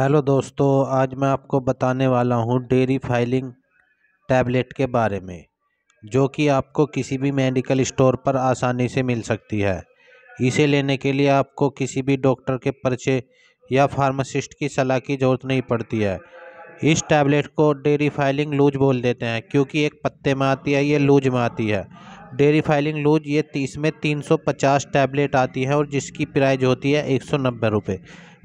hello दोस्तों आज मैं आपको बताने वाला हूँ डेरी फाइलिंग टैबलेट के बारे में जो कि आपको किसी भी मेडिकल स्टोर पर आसानी से मिल सकती है इसे लेने के लिए आपको किसी भी डॉक्टर के पर्चे या फार्मासिस्ट की सलाह की ज़रूरत नहीं पड़ती है इस टैबलेट को डेरी फाइलिंग लूज बोल देते हैं क्योंकि एक पत्ते में आती है ये लूज में आती है डेरी फाइलिंग लूज ये इसमें तीन पचास टैबलेट आती है और जिसकी प्राइज होती है एक सौ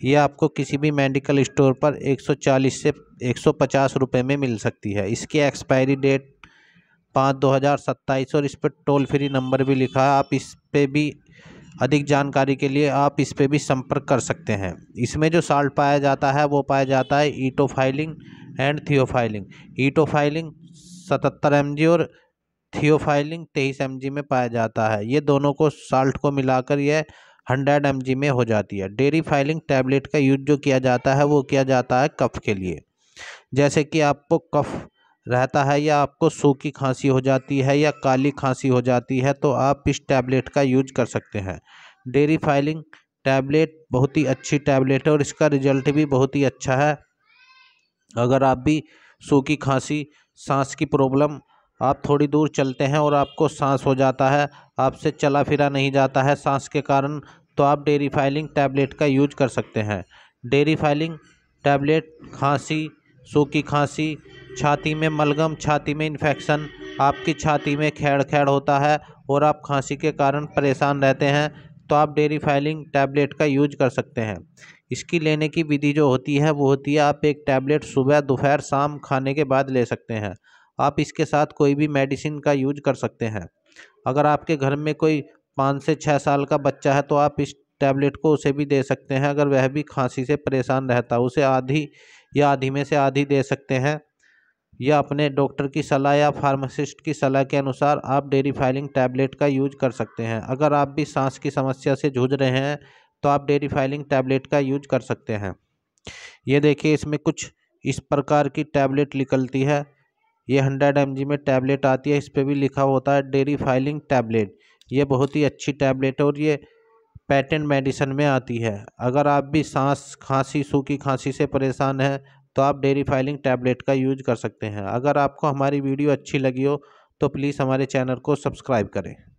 यह आपको किसी भी मेडिकल स्टोर पर 140 से 150 रुपए में मिल सकती है इसकी एक्सपायरी डेट पाँच दो हज़ार सत्ताईस और इस पर टोल फ्री नंबर भी लिखा है आप इस पर भी अधिक जानकारी के लिए आप इस पर भी संपर्क कर सकते हैं इसमें जो साल्ट पाया जाता है वो पाया जाता है फाइलिंग एंड थियोफाइलिंग फाइलिंग सतहत्तर एम और थियोफाइलिंग तेईस एम में पाया जाता है ये दोनों को साल्ट को मिलाकर यह हंड्रेड एम में हो जाती है डेरी फाइलिंग टैबलेट का यूज जो किया जाता है वो किया जाता है कफ के लिए जैसे कि आपको कफ रहता है या आपको सूखी खांसी हो जाती है या काली खांसी हो जाती है तो आप इस टैबलेट का यूज कर सकते हैं डेरी फाइलिंग टैबलेट बहुत ही अच्छी टैबलेट है और इसका रिजल्ट भी बहुत ही अच्छा है अगर आप भी सूखी खांसी सांस की प्रॉब्लम आप थोड़ी दूर चलते हैं और आपको सांस हो जाता है आपसे चला फिरा नहीं जाता है सांस के कारण तो आप डेरी फाइलिंग टैबलेट का यूज कर सकते हैं डेरी फाइलिंग टैबलेट खांसी सूखी खांसी छाती में मलगम छाती में इन्फेक्शन आपकी छाती में खेड़ खेड़ होता है और आप खांसी के कारण परेशान रहते हैं तो आप डेरी फाइलिंग टैबलेट का यूज कर सकते हैं इसकी लेने की विधि जो होती है वो होती है आप एक टैबलेट सुबह दोपहर शाम खाने के बाद ले सकते हैं आप इसके साथ कोई भी मेडिसिन का यूज कर सकते हैं अगर आपके घर में कोई पाँच से छः साल का बच्चा है तो आप इस टैबलेट को उसे भी दे सकते हैं अगर वह भी खांसी से परेशान रहता है उसे आधी या आधी में से आधी दे सकते हैं या अपने डॉक्टर की सलाह या फार्मासिस्ट की सलाह के अनुसार आप डेरी फाइलिंग टैबलेट का यूज कर सकते हैं अगर आप भी सांस की समस्या से जूझ रहे हैं तो आप डेरी फाइलिंग टैबलेट का यूज कर सकते हैं ये देखिए इसमें कुछ इस प्रकार की टैबलेट निकलती है ये हंड्रेड एम में टैबलेट आती है इस पर भी लिखा होता है डेरी फाइलिंग टैबलेट ये बहुत ही अच्छी टैबलेट है और ये पैटर्न मेडिसिन में आती है अगर आप भी सांस खांसी सूखी खांसी से परेशान हैं तो आप डेरी फाइलिंग टैबलेट का यूज कर सकते हैं अगर आपको हमारी वीडियो अच्छी लगी हो तो प्लीज़ हमारे चैनल को सब्सक्राइब करें